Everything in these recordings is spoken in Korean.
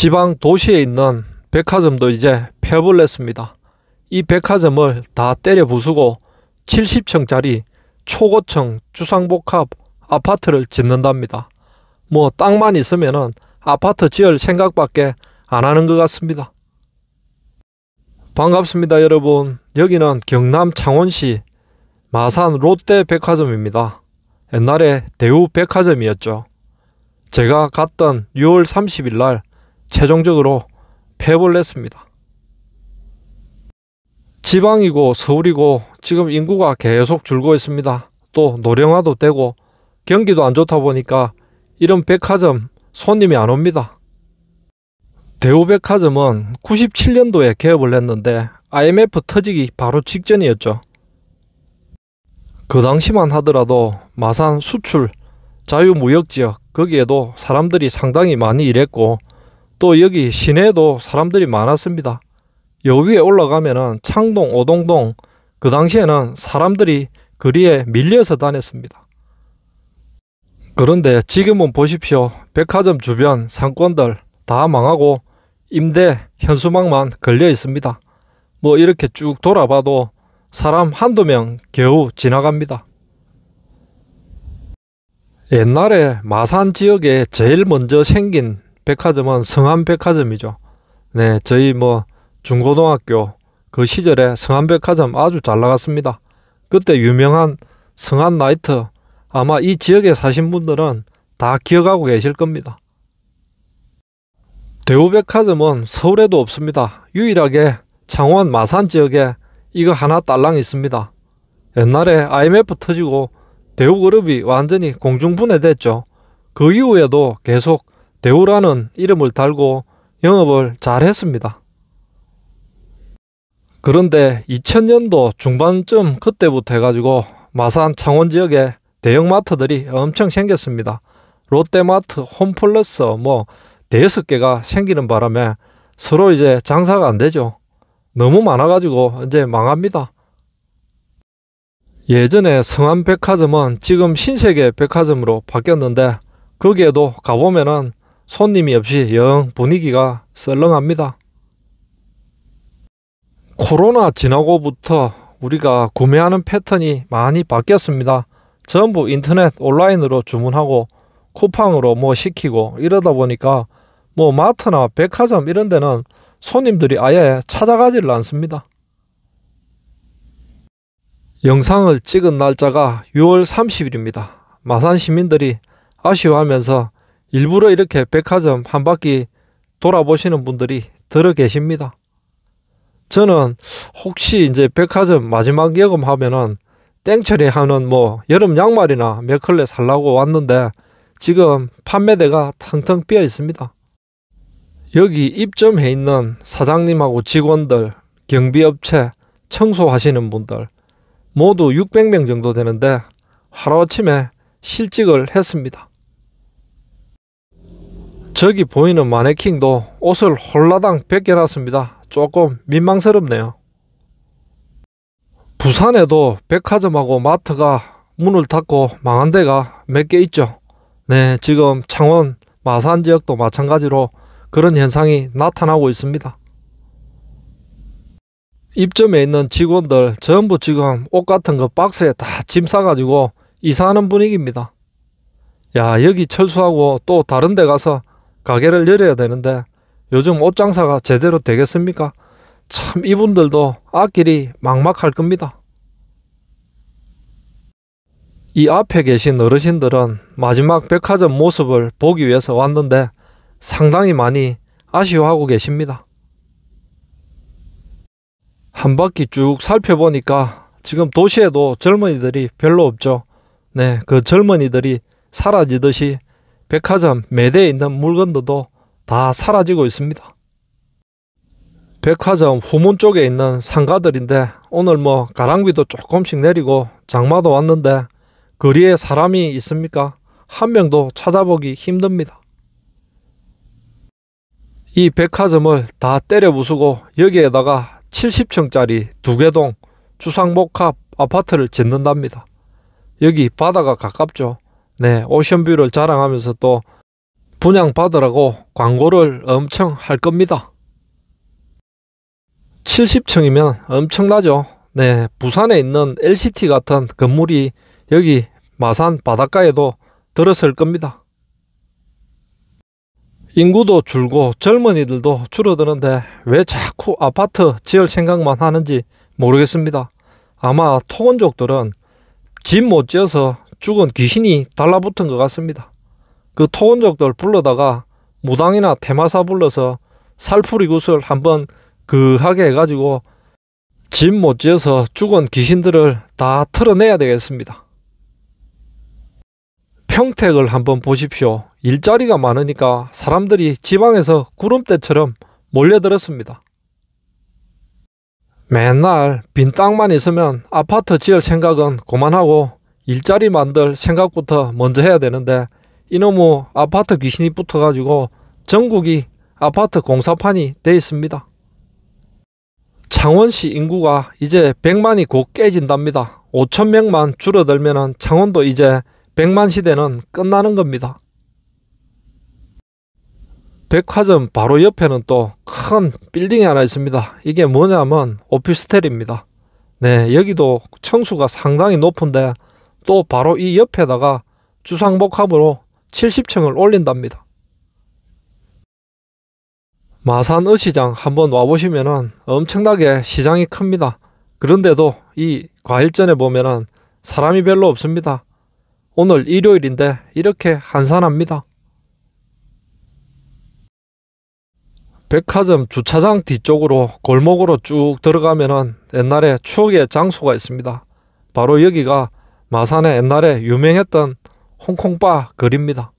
지방 도시에 있는 백화점도 이제 폐업을 했습니다. 이 백화점을 다 때려 부수고 70층짜리 초고층 주상복합 아파트를 짓는답니다. 뭐 땅만 있으면은 아파트 지을 생각밖에 안 하는 것 같습니다. 반갑습니다 여러분 여기는 경남 창원시 마산 롯데백화점입니다. 옛날에 대우백화점이었죠. 제가 갔던 6월 30일 날 최종적으로 폐업을 했습니다 지방이고 서울이고 지금 인구가 계속 줄고 있습니다. 또 노령화도 되고 경기도 안 좋다 보니까 이런 백화점 손님이 안 옵니다. 대우백화점은 97년도에 개업을 했는데 IMF 터지기 바로 직전이었죠. 그 당시만 하더라도 마산 수출 자유무역지역 거기에도 사람들이 상당히 많이 일했고 또 여기 시내에도 사람들이 많았습니다. 여기에 올라가면은 창동, 오동동 그 당시에는 사람들이 거리에 밀려서 다녔습니다. 그런데 지금은 보십시오. 백화점 주변 상권들 다 망하고 임대, 현수막만 걸려 있습니다. 뭐 이렇게 쭉 돌아봐도 사람 한두 명 겨우 지나갑니다. 옛날에 마산 지역에 제일 먼저 생긴 백화점은 성암백화점이죠. 네, 저희 뭐 중고등학교 그 시절에 성암백화점 아주 잘 나갔습니다. 그때 유명한 성암 나이트 아마 이 지역에 사신 분들은 다 기억하고 계실 겁니다. 대우백화점은 서울에도 없습니다. 유일하게 창원 마산 지역에 이거 하나 딸랑 있습니다. 옛날에 IMF 터지고 대우그룹이 완전히 공중분해됐죠. 그 이후에도 계속 대우라는 이름을 달고 영업을 잘했습니다. 그런데 2000년도 중반쯤 그때부터 해가지고 마산 창원 지역에 대형마트들이 엄청 생겼습니다. 롯데마트, 홈플러스 뭐 대여섯 개가 생기는 바람에 서로 이제 장사가 안 되죠. 너무 많아가지고 이제 망합니다. 예전에 성암백화점은 지금 신세계 백화점으로 바뀌었는데 거기에도 가보면은 손님이 없이 영 분위기가 썰렁합니다. 코로나 지나고부터 우리가 구매하는 패턴이 많이 바뀌었습니다. 전부 인터넷 온라인으로 주문하고 쿠팡으로 뭐 시키고 이러다 보니까 뭐 마트나 백화점 이런 데는 손님들이 아예 찾아가질 않습니다. 영상을 찍은 날짜가 6월 30일입니다. 마산 시민들이 아쉬워하면서 일부러 이렇게 백화점 한 바퀴 돌아보시는 분들이 들어 계십니다. 저는 혹시 이제 백화점 마지막 예금하면은 땡처리 하는 뭐 여름 양말이나 몇 컬레 살라고 왔는데 지금 판매대가 텅텅 비어 있습니다. 여기 입점해 있는 사장님하고 직원들, 경비업체, 청소하시는 분들 모두 600명 정도 되는데 하루아침에 실직을 했습니다. 저기 보이는 마네킹도 옷을 홀라당 벗겨놨습니다. 조금 민망스럽네요. 부산에도 백화점하고 마트가 문을 닫고 망한 데가 몇 개 있죠. 네, 지금 창원, 마산 지역도 마찬가지로 그런 현상이 나타나고 있습니다. 입점에 있는 직원들 전부 지금 옷 같은 거 박스에 다 짐 싸가지고 이사하는 분위기입니다. 야, 여기 철수하고 또 다른 데 가서 가게를 열어야 되는데 요즘 옷 장사가 제대로 되겠습니까? 참 이분들도 앞길이 막막할 겁니다. 이 앞에 계신 어르신들은 마지막 백화점 모습을 보기 위해서 왔는데 상당히 많이 아쉬워하고 계십니다. 한 바퀴 쭉 살펴보니까 지금 도시에도 젊은이들이 별로 없죠. 네, 그 젊은이들이 사라지듯이 백화점 매대에 있는 물건들도 다 사라지고 있습니다. 백화점 후문 쪽에 있는 상가들인데 오늘 뭐 가랑비도 조금씩 내리고 장마도 왔는데 거리에 사람이 있습니까? 한 명도 찾아보기 힘듭니다. 이 백화점을 다 때려 부수고 여기에다가 70층짜리 두개동 주상복합 아파트를 짓는답니다. 여기 바다가 가깝죠. 네, 오션뷰를 자랑하면서 또 분양받으라고 광고를 엄청 할 겁니다. 70층이면 엄청나죠. 네, 부산에 있는 LCT 같은 건물이 여기 마산 바닷가에도 들었을 겁니다. 인구도 줄고 젊은이들도 줄어드는데 왜 자꾸 아파트 지을 생각만 하는지 모르겠습니다. 아마 토건족들은 집 못 지어서 죽은 귀신이 달라붙은 것 같습니다. 그 토원족들 불러다가 무당이나 대마사 불러서 살풀이 구슬 한번 그하게 해가지고 집 못 지어서 죽은 귀신들을 다 털어내야 되겠습니다. 평택을 한번 보십시오. 일자리가 많으니까 사람들이 지방에서 구름대처럼 몰려들었습니다. 맨날 빈 땅만 있으면 아파트 지을 생각은 고만하고 일자리 만들 생각부터 먼저 해야 되는데 이놈의 아파트 귀신이 붙어가지고 전국이 아파트 공사판이 돼 있습니다. 창원시 인구가 이제 100만이 곧 깨진답니다. 5천명만 줄어들면 창원도 이제 100만 시대는 끝나는 겁니다. 백화점 바로 옆에는 또 큰 빌딩이 하나 있습니다. 이게 뭐냐면 오피스텔입니다. 네, 여기도 청수가 상당히 높은데 또 바로 이 옆에다가 주상복합으로 70층을 올린답니다. 마산 어시장 한번 와보시면 엄청나게 시장이 큽니다. 그런데도 이 과일전에 보면 사람이 별로 없습니다. 오늘 일요일인데 이렇게 한산합니다. 백화점 주차장 뒤쪽으로 골목으로 쭉 들어가면은 옛날에 추억의 장소가 있습니다. 바로 여기가 마산에 옛날에 유명했던 홍콩바 그립니다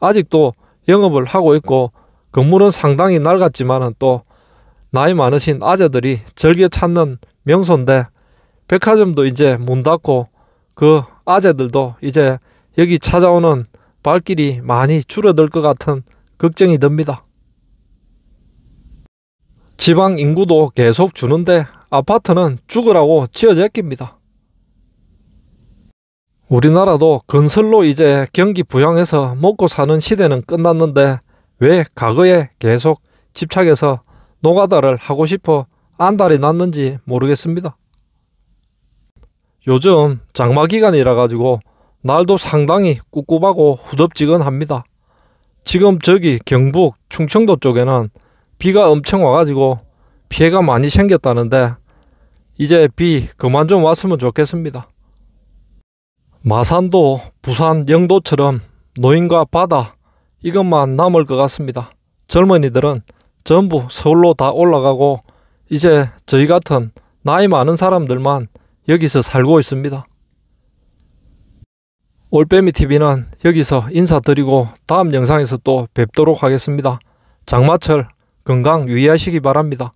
아직도 영업을 하고 있고 건물은 상당히 낡았지만 또 나이 많으신 아재들이 즐겨 찾는 명소인데 백화점도 이제 문 닫고 그 아재들도 이제 여기 찾아오는 발길이 많이 줄어들 것 같은 걱정이 듭니다. 지방 인구도 계속 주는데 아파트는 죽으라고 지어져 깁니다. 우리나라도 건설로 이제 경기 부양해서 먹고 사는 시대는 끝났는데 왜 과거에 계속 집착해서 노가다를 하고 싶어 안달이 났는지 모르겠습니다. 요즘 장마 기간이라 가지고 날도 상당히 꿉꿉하고 후덥지근합니다. 지금 저기 경북 충청도 쪽에는 비가 엄청 와가지고 피해가 많이 생겼다는데 이제 비 그만 좀 왔으면 좋겠습니다. 마산도 부산 영도처럼 노인과 바다 이것만 남을 것 같습니다. 젊은이들은 전부 서울로 다 올라가고 이제 저희 같은 나이 많은 사람들만 여기서 살고 있습니다. 올빼미TV는 여기서 인사드리고 다음 영상에서 또 뵙도록 하겠습니다. 장마철 건강 유의하시기 바랍니다.